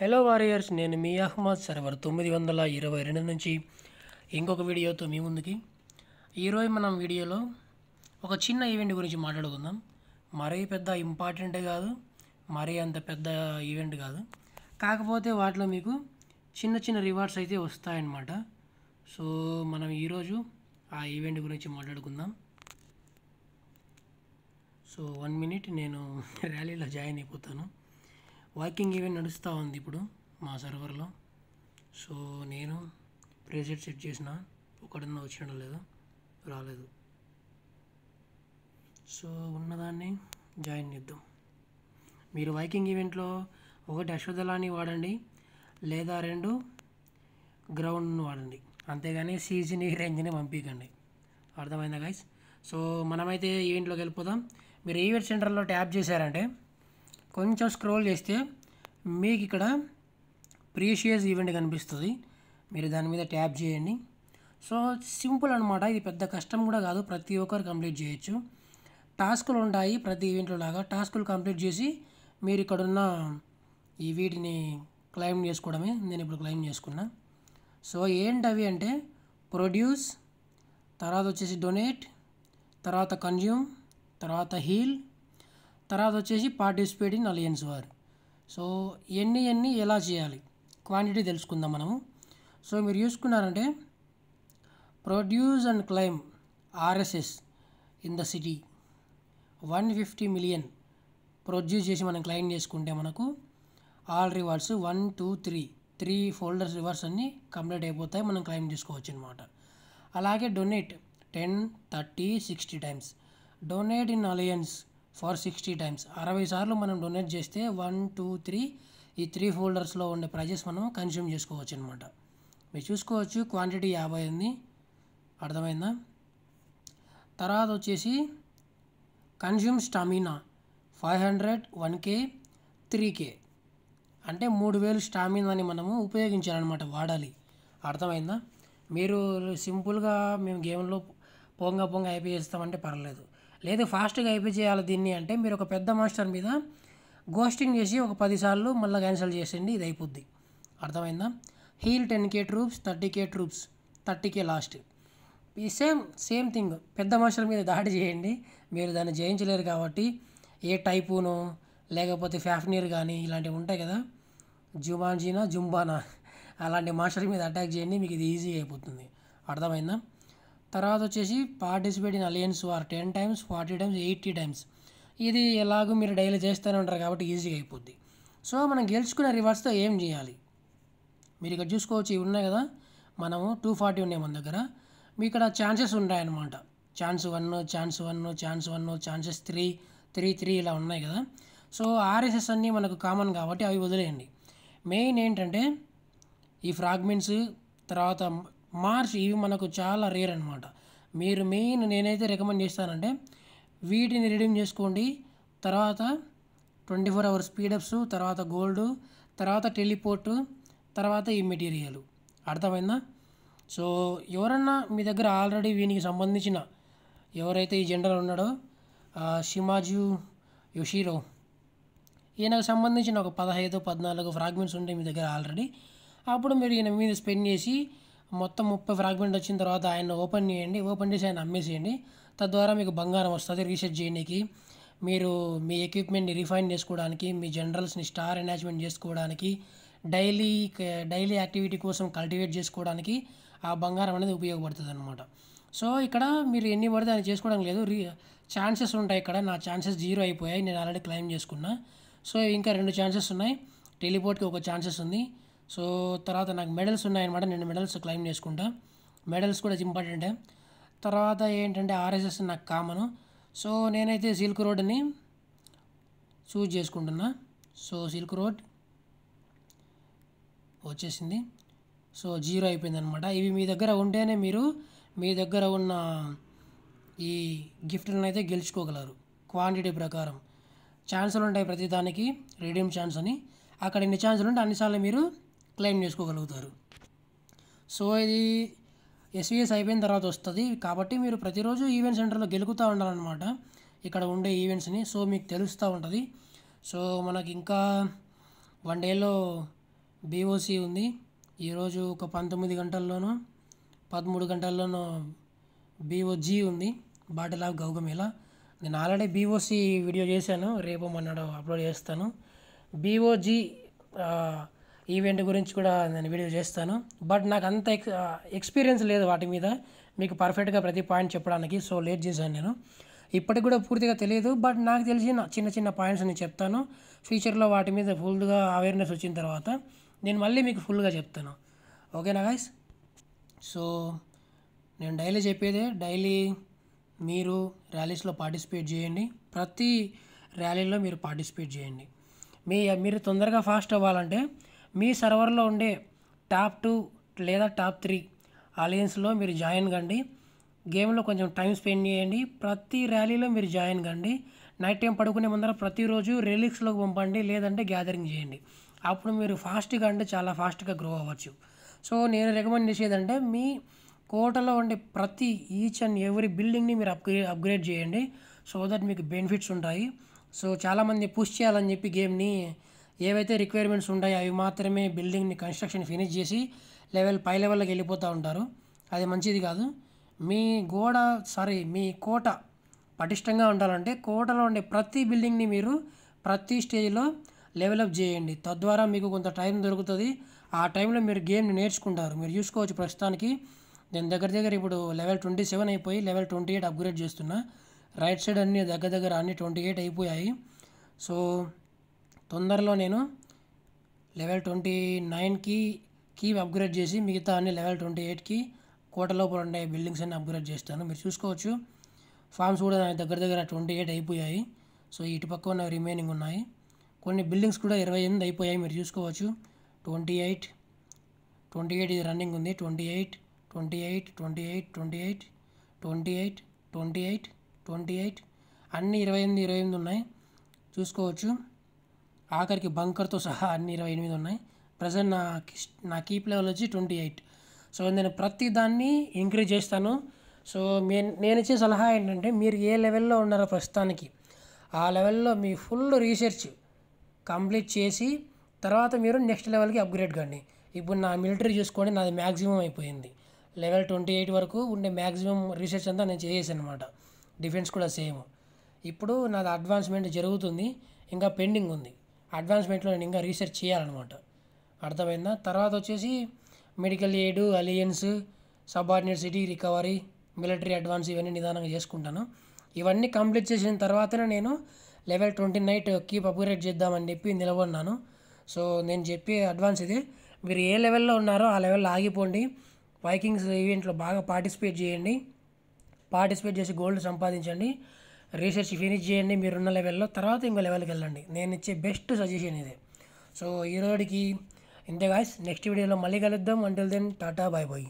hello warriors నేను మీ Ahmed server తొమ్మిది వందల ఇరవై రెండు నుంచి ఇంకొక వీడియోతో మీ ముందుకి ఈరోజు మనం వీడియోలో ఒక చిన్న ఈవెంట్ గురించి మాట్లాడుకుందాం మరీ పెద్ద ఇంపార్టెంట్ కాదు మరీ అంత పెద్ద ఈవెంట్ కాదు కాకపోతే వాటిలో మీకు చిన్న చిన్న రివార్డ్స్ అయితే వస్తాయన్నమాట సో మనం ఈరోజు ఆ ఈవెంట్ గురించి మాట్లాడుకుందాం సో వన్ మినిట్ నేను ర్యాలీలో జాయిన్ అయిపోతాను వాకింగ్ ఈవెంట్ నడుస్తూ ఉంది ఇప్పుడు మా సర్వర్లో సో నేను ప్రెసెట్ సెట్ చేసిన ఒకడన్నా వచ్చినా లేదు రాలేదు సో ఉన్నదాన్ని జాయిన్ చేద్దాం మీరు వైకింగ్ ఈవెంట్లో ఒకటి అశ్వదళాన్ని వాడండి లేదా రెండు గ్రౌండ్ని వాడండి అంతేగాని సీజన్ రేంజ్ని పంపించండి అర్థమైందా గైస్ సో మనమైతే ఈవెంట్లోకి వెళ్ళిపోదాం మీరు ఈవెంట్ సెంటర్లో ట్యాప్ చేశారంటే కొంచెం స్క్రోల్ చేస్తే మీకు ఇక్కడ ప్రీషియస్ ఈవెంట్ కనిపిస్తుంది మీరు దాని మీద ట్యాప్ చేయండి సో సింపుల్ అనమాట ఇది పెద్ద కష్టం కూడా కాదు ప్రతి ఒక్కరు కంప్లీట్ చేయొచ్చు టాస్కులు ఉంటాయి ప్రతి ఈవెంట్లో లాగా టాస్కులు కంప్లీట్ చేసి మీరు ఇక్కడున్న ఈ వీటిని క్లైమ్ చేసుకోవడమే నేను ఇప్పుడు క్లైమ్ చేసుకున్నా సో ఏంటవి అంటే ప్రొడ్యూస్ తర్వాత వచ్చేసి డొనేట్ తర్వాత కన్జ్యూమ్ తర్వాత హీల్ తర్వాత వచ్చేసి ఇన్ అలయన్స్ వారు సో ఎన్ని ఎన్ని ఎలా చేయాలి క్వాంటిటీ తెలుసుకుందాం మనము సో మీరు చూసుకున్నారంటే produce and claim RSS in the city one fifty million produce చేసి మనం క్లైమ్ చేసుకుంటే మనకు all rewards one two three three folders rewards అన్నీ కంప్లీట్ అయిపోతాయి మనం క్లైమ్ చేసుకోవచ్చు అనమాట అలాగే donate ten thirty sixty times donate in alliance for sixty times అరవై సార్లు మనం డొనేట్ చేస్తే వన్ టూ త్రీ ఈ త్రీ ఫోల్డర్స్లో ఉండే ప్రైజెస్ మనం కన్స్యూమ్ చేసుకోవచ్చు అనమాట మీరు చూసుకోవచ్చు క్వాంటిటీ యాభై ఉంది అర్థమైందా తర్వాత వచ్చేసి consume stamina five hundred one K three K అంటే మూడు వేలు స్టామినాని మనము ఉపయోగించాలన్నమాట వాడాలి అర్థమైందా మీరు సింపుల్గా మేము గేమ్లో పొంగ పొంగ అయిపోయి చేస్తామంటే పర్లేదు లేదు ఫాస్ట్గా అయిపోయి చేయాలి దీన్ని అంటే మీరు ఒక పెద్ద మాస్టర్ మీద గోస్టింగ్ చేసి ఒక పదిసార్లు మళ్ళీ క్యాన్సిల్ చేసేయండి ఇది అయిపోద్ది అర్థమైందా heal ten K troops thirty K troops thirty K last ఈ సేమ్ సేమ్ థింగ్ పెద్ద మాస్టర్ మీద దాడి చేయండి మీరు దాన్ని జయించలేరు కాబట్టి ఏ టైపును లేకపోతే ఫ్యాఫ్నీర్ కానీ ఇలాంటివి ఉంటాయి కదా జుమాన్జీనా జుంబానా అలాంటి మాస్టర్ మీద అటాక్ చేయండి మీకు ఇది ఈజీ అయిపోతుంది అర్థమైందా తర్వాత వచ్చేసి participate in alliance war ten times forty times eighty times ఇది ఎలాగో మీరు డైలీ చేస్తూనే ఉంటారు కాబట్టి ఈజీగా అయిపోద్ది సో మనం గెలుచుకున్న రివార్డ్స్తో ఏం చేయాలి మీరు ఇక్కడ చూసుకోవచ్చు ఇవి ఉన్నాయి కదా మనము టూ ఫార్టీ ఉన్నాయి మన దగ్గర మీ ఇక్కడ ఛాన్సెస్ ఉంటాయన్నమాట chance one chance one chance one chances three three three ఇలా ఉన్నాయి కదా సో ఆర్ఎస్ఎస్ అన్నీ మనకు కామన్ కాబట్టి అవి వదిలేయండి మెయిన్ ఏంటంటే ఈ ఫ్రాగ్మెంట్స్ తర్వాత మార్చ్ ఇవి మనకు చాలా రేర్ అనమాట మీరు మెయిన్ నేనైతే రికమెండ్ చేస్తానంటే వీటిని రిడీమ్ చేసుకోండి తర్వాత ట్వంటీ ఫోర్ అవర్ స్పీడప్స్ తర్వాత గోల్డ్ తర్వాత టెలిపోర్టు తర్వాత ఈ మెటీరియల్ అర్థమైందా సో ఎవరన్నా మీ దగ్గర ఆల్రెడీ వీనికి సంబంధించిన ఎవరైతే ఈ జెండర్ ఉన్నాడో షిమాజు యుషీరో ఈయనకు సంబంధించిన ఒక పదహైదు పద్నాలుగు ఫ్రాగ్మెంట్స్ ఉంటాయి మీ దగ్గర ఆల్రెడీ అప్పుడు మీరు ఈయన మీద స్పెండ్ చేసి మొత్తం ముప్పై ఫ్రాగ్మెంట్ వచ్చిన తర్వాత ఆయన ఓపెన్ చేయండి ఓపెన్ చేసి ఆయన అమ్మేసేయండి తద్వారా మీకు బంగారం వస్తుంది రీసెర్చ్ చేయడానికి మీరు మీ ఎక్విప్మెంట్ని రిఫైన్ చేసుకోవడానికి మీ జనరల్స్ని స్టార్ అటాచ్మెంట్ చేసుకోవడానికి డైలీ డైలీ యాక్టివిటీ కోసం కల్టివేట్ చేసుకోవడానికి ఆ బంగారం అనేది ఉపయోగపడుతుంది అనమాట సో ఇక్కడ మీరు ఎన్ని పడితే అది చేసుకోవడం లేదు రీ ఛాన్సెస్ ఉంటాయి ఇక్కడ నా ఛాన్సెస్ జీరో అయిపోయాయి నేను ఆల్రెడీ క్లైమ్ చేసుకున్నా సో ఇంకా రెండు ఛాన్సెస్ ఉన్నాయి టెలిపోర్ట్కి ఒక ఛాన్సెస్ ఉంది సో తర్వాత నాకు మెడల్స్ ఉన్నాయన్నమాట నేను మెడల్స్ క్లైమ్ చేసుకుంటా మెడల్స్ కూడా ఇంపార్టెంటే తర్వాత ఏంటంటే ఆర్ఎస్ఎస్ నాకు కామను సో నేనైతే సిల్క్ రోడ్ని చూజ్ చేసుకుంటున్నా సో సిల్క్ రోడ్ వచ్చేసింది సో జీరో అయిపోయింది అనమాట ఇవి మీ దగ్గర ఉంటేనే మీరు మీ దగ్గర ఉన్న ఈ గిఫ్ట్లను అయితే గెలుచుకోగలరు క్వాంటిటీ ప్రకారం ఛాన్సులు ఉంటాయి ప్రతి దానికి ఛాన్స్ అని అక్కడ ఎన్ని ఛాన్సులు ఉంటే అన్నిసార్లు మీరు క్లెయిమ్ చేసుకోగలుగుతారు సో ఇది ఎస్విఎస్ అయిపోయిన తర్వాత వస్తుంది కాబట్టి మీరు ప్రతిరోజు ఈవెంట్ సెంటర్లో గెలుకుతూ ఉండాలన్నమాట ఇక్కడ ఉండే ఈవెంట్స్ని సో మీకు తెలుస్తూ ఉంటుంది సో మనకి ఇంకా వన్ డేలో బీఓసి ఉంది ఈరోజు ఒక పంతొమ్మిది గంటల్లోనూ పదమూడు గంటల్లోనూ బీఓజీ ఉంది బాటిల్ ఆఫ్ గౌగమేళ నేను ఆల్రెడీ బీఓసి వీడియో చేశాను రేపు మొన్నడు అప్లోడ్ చేస్తాను బీఓజీ ఈవెంట్ గురించి కూడా నేను వీడియో చేస్తాను బట్ నాకు అంత ఎక్స్పీరియన్స్ లేదు వాటి మీద మీకు పర్ఫెక్ట్గా ప్రతి పాయింట్ చెప్పడానికి సో లేట్ చేశాను నేను ఇప్పటికి కూడా పూర్తిగా తెలియదు బట్ నాకు తెలిసి చిన్న చిన్న పాయింట్స్ నేను చెప్తాను ఫ్యూచర్లో వాటి మీద ఫుల్గా అవేర్నెస్ వచ్చిన తర్వాత నేను మళ్ళీ మీకు ఫుల్గా చెప్తాను ఓకేనా గాయస్ సో నేను డైలీ చెప్పేదే డైలీ మీరు ర్యాలీస్లో పార్టిసిపేట్ చేయండి ప్రతి ర్యాలీలో మీరు పార్టిసిపేట్ చేయండి మీ మీరు తొందరగా ఫాస్ట్ అవ్వాలంటే మీ సర్వర్లో ఉండే టాప్ టూ లేదా టాప్ త్రీ అలయన్స్లో మీరు జాయిన్ కండి గేమ్లో కొంచెం టైం స్పెండ్ చేయండి ప్రతి ర్యాలీలో మీరు జాయిన్ కండి నైట్ టైం పడుకునే ముందర ప్రతిరోజు రిలీక్స్లోకి పంపండి లేదంటే గ్యాదరింగ్ చేయండి అప్పుడు మీరు ఫాస్ట్గా అంటే చాలా ఫాస్ట్గా గ్రో అవ్వచ్చు సో నేను రికమెండ్ చేసేదంటే మీ కోటలో ఉండే ప్రతి ఈచ్ అండ్ ఎవ్రీ బిల్డింగ్ని మీరు అప్గ్రేడ్ అప్గ్రేడ్ చేయండి సో దట్ మీకు బెనిఫిట్స్ ఉంటాయి సో చాలామంది పుష్ చేయాలని చెప్పి గేమ్ని ఏవైతే రిక్వైర్మెంట్స్ ఉంటాయో అవి మాత్రమే బిల్డింగ్ని కన్స్ట్రక్షన్ ఫినిష్ చేసి లెవెల్ పై లెవెల్లోకి వెళ్ళిపోతూ ఉంటారు అది మంచిది కాదు మీ గోడ సారీ మీ కోట పటిష్టంగా ఉండాలంటే కోటలో ఉండే ప్రతి బిల్డింగ్ని మీరు ప్రతి స్టేజ్లో లెవలప్ చేయండి తద్వారా మీకు కొంత టైం దొరుకుతుంది ఆ టైంలో మీరు గేమ్ని నేర్చుకుంటారు మీరు చూసుకోవచ్చు ప్రస్తుతానికి నేను దగ్గర దగ్గర ఇప్పుడు లెవెల్ ట్వంటీ సెవెన్ అయిపోయి లెవెల్ ట్వంటీ ఎయిట్ అప్గ్రేడ్ చేస్తున్నా రైట్ సైడ్ అన్నీ దగ్గర దగ్గర అన్నీ ట్వంటీ ఎయిట్ అయిపోయాయి సో తొందరలో నేను లెవెల్ ట్వంటీ నైన్కి కీ అప్గ్రేడ్ చేసి మిగతా అన్ని లెవెల్ ట్వంటీ ఎయిట్కి కోటలోపల ఉండే బిల్డింగ్స్ అన్ని అప్గ్రేడ్ చేస్తాను మీరు చూసుకోవచ్చు ఫామ్స్ కూడా దగ్గర దగ్గర ట్వంటీ ఎయిట్ అయిపోయాయి సో ఇటు పక్క ఉన్న రిమైనింగ్ ఉన్నాయి కొన్ని బిల్డింగ్స్ కూడా ఇరవై ఎనిమిది అయిపోయాయి మీరు చూసుకోవచ్చు ట్వంటీ ఎయిట్ ట్వంటీ ఎయిట్ ఇది రన్నింగ్ ఉంది twenty eight twenty eight twenty eight twenty eight twenty eight twenty eight twenty eight అన్నీ ఇరవై ఎనిమిది ఇరవై ఎనిమిది ఉన్నాయి చూసుకోవచ్చు ఆఖరికి బంకర్తో సహా అన్ని ఇరవై ఎనిమిది ఉన్నాయి ప్రజెంట్ నా నా కీప్ లెవెల్ వచ్చి ట్వంటీ ఎయిట్ సో నేను ప్రతి దాన్ని ఇంక్రీజ్ చేస్తాను సో నేను ఇచ్చే సలహా ఏంటంటే మీరు ఏ లెవెల్లో ఉన్నారో ప్రస్తుతానికి ఆ లెవెల్లో మీ ఫుల్ రీసెర్చ్ కంప్లీట్ చేసి తర్వాత మీరు నెక్స్ట్ లెవెల్కి అప్గ్రేడ్ కండి ఇప్పుడు నా మిలిటరీ చూసుకోండి నాది మ్యాక్సిమం అయిపోయింది లెవెల్ ట్వంటీ ఎయిట్ వరకు ఉండే మ్యాక్సిమం రీసెర్చ్ అంతా నేను చేసేసాను అనమాట డిఫెన్స్ కూడా సేమ్ ఇప్పుడు నాది అడ్వాన్స్మెంట్ జరుగుతుంది ఇంకా పెండింగ్ ఉంది అడ్వాన్స్మెంట్లో నేను ఇంకా రీసెర్చ్ చేయాలన్నమాట అర్థమైందా తర్వాత వచ్చేసి medical aid alliance subordinate city recovery military advance ఇవన్నీ నిదానంగా చేసుకుంటాను ఇవన్నీ కంప్లీట్ చేసిన తర్వాతనే నేను level twenty nine keep upgrade చేద్దామని చెప్పి నిలబడినాను సో నేను చెప్పే అడ్వాన్స్ ఇది మీరు ఏ లెవెల్లో ఉన్నారో ఆ లెవెల్లో ఆగిపోండి బైకింగ్స్ ఈవెంట్లో బాగా పార్టిసిపేట్ చేయండి పార్టిసిపేట్ చేసి గోల్డ్ సంపాదించండి రీసెర్చ్ ఫినిష్ చేయండి మీరున్న లెవెల్లో తర్వాత ఇంకో లెవెల్కి వెళ్ళండి నేను ఇచ్చే బెస్ట్ సజెషన్ ఇది సో ఈరోజుకి ఇంతే గాయస్ నెక్స్ట్ వీడియోలో మళ్ళీ కలుద్దాం until then tata bye bye